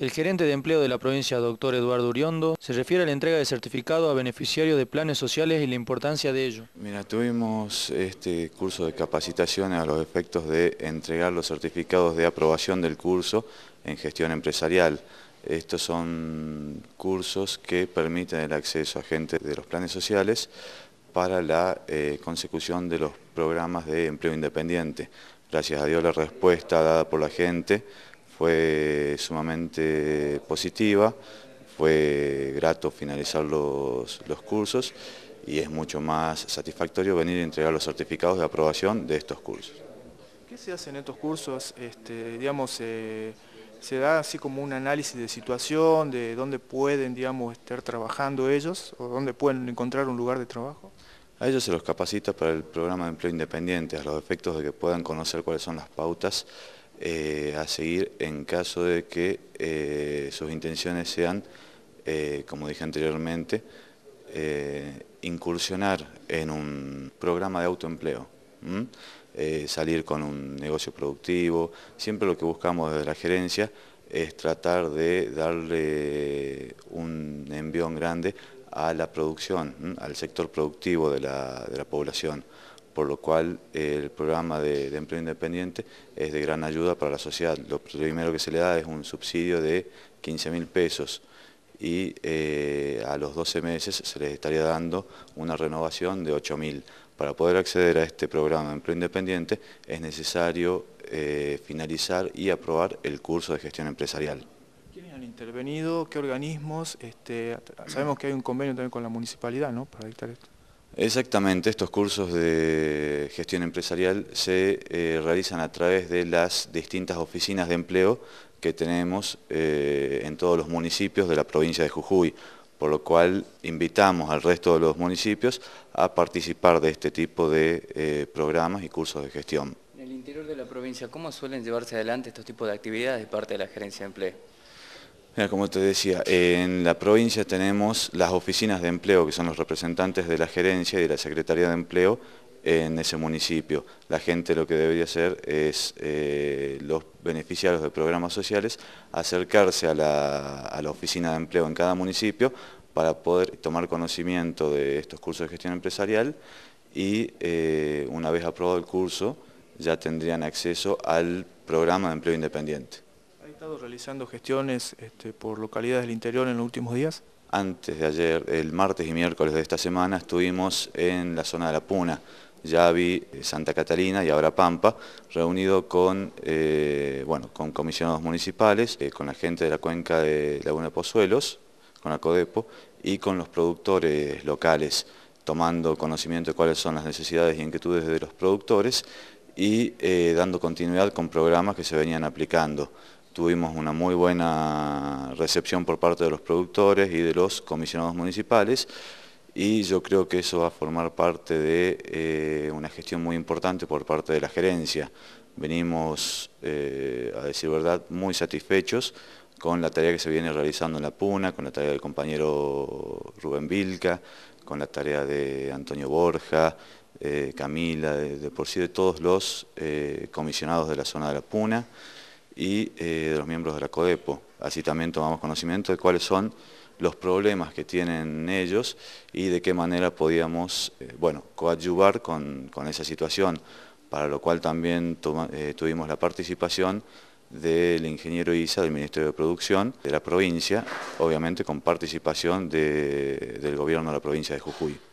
El gerente de empleo de la provincia, doctor Eduardo Uriondo, se refiere a la entrega de certificado a beneficiarios de planes sociales y la importancia de ello. Mira, tuvimos este curso de capacitaciones a los efectos de entregar los certificados de aprobación del curso en gestión empresarial. Estos son cursos que permiten el acceso a gente de los planes sociales para la eh, consecución de los programas de empleo independiente. Gracias a Dios la respuesta dada por la gente fue sumamente positiva, fue grato finalizar los, los cursos y es mucho más satisfactorio venir a entregar los certificados de aprobación de estos cursos. ¿Qué se hace en estos cursos? Este, digamos, eh, ¿Se da así como un análisis de situación, de dónde pueden digamos, estar trabajando ellos o dónde pueden encontrar un lugar de trabajo? A ellos se los capacita para el programa de empleo independiente, a los efectos de que puedan conocer cuáles son las pautas eh, a seguir en caso de que eh, sus intenciones sean, eh, como dije anteriormente, incursionar en un programa de autoempleo, salir con un negocio productivo. Siempre lo que buscamos desde la gerencia es tratar de darle un envión grande a la producción, al sector productivo de la población por lo cual eh, el programa de, empleo independiente es de gran ayuda para la sociedad. Lo primero que se le da es un subsidio de 15 mil pesos y eh, a los 12 meses se les estaría dando una renovación de 8 Para poder acceder a este programa de empleo independiente es necesario eh, finalizar y aprobar el curso de gestión empresarial ¿Quiénes han intervenido? ¿Qué organismos? Este, sabemos que hay un convenio también con la municipalidad, ¿no? Para dictar esto. Exactamente, estos cursos de gestión empresarial se eh, realizan a través de las distintas oficinas de empleo que tenemos eh, en todos los municipios de la provincia de Jujuy, por lo cual invitamos al resto de los municipios a participar de este tipo de eh, programas y cursos de gestión. En el interior de la provincia, ¿cómo suelen llevarse adelante estos tipos de actividades de parte de la Gerencia de Empleo? Como te decía, en la provincia tenemos las oficinas de empleo, que son los representantes de la gerencia y de la Secretaría de Empleo en ese municipio. La gente lo que debería hacer es, eh, los beneficiarios de programas sociales, acercarse a la, oficina de empleo en cada municipio para poder tomar conocimiento de estos cursos de gestión empresarial y eh, una vez aprobado el curso ya tendrían acceso al programa de empleo independiente realizando gestiones este, por localidades del interior en los últimos días? Antes de ayer, el martes y miércoles de esta semana, estuvimos en la zona de La Puna, Yavi, eh, Santa Catalina y ahora Pampa, reunido con, eh, bueno, con comisionados municipales, eh, con la gente de la cuenca de Laguna de Pozuelos, con la CODEPO y con los productores locales, tomando conocimiento de cuáles son las necesidades y inquietudes de los productores y dando continuidad con programas que se venían aplicando tuvimos una muy buena recepción por parte de los productores y de los comisionados municipales y yo creo que eso va a formar parte de eh, una gestión muy importante por parte de la gerencia. Venimos, eh, a decir verdad, muy satisfechos con la tarea que se viene realizando en la Puna, con la tarea del compañero Rubén Vilca, con la tarea de Antonio Borja, eh, Camila, de, por sí de todos los comisionados de la zona de la Puna y eh, de los miembros de la CODEPO. Así también tomamos conocimiento de cuáles son los problemas que tienen ellos y de qué manera podíamos eh, bueno, coadyuvar con, esa situación, para lo cual también eh, tuvimos la participación del ingeniero ISA del Ministerio de Producción de la provincia, obviamente con participación del gobierno de la provincia de Jujuy.